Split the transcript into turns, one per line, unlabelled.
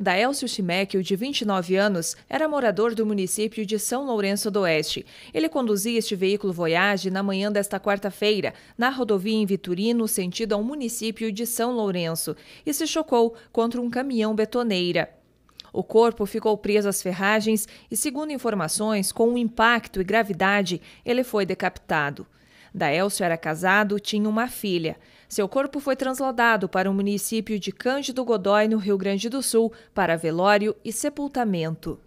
Daelcio Chimecchio, de 29 anos, era morador do município de São Lourenço do Oeste. Ele conduzia este veículo Voyage na manhã desta quarta-feira, na rodovia em Vitorino, sentido ao município de São Lourenço, e se chocou contra um caminhão betoneira. O corpo ficou preso às ferragens e, segundo informações, com um impacto e gravidade, ele foi decapitado. Daelcio era casado, tinha uma filha. Seu corpo foi transladado para o município de Cândido Godói, no Rio Grande do Sul, para velório e sepultamento.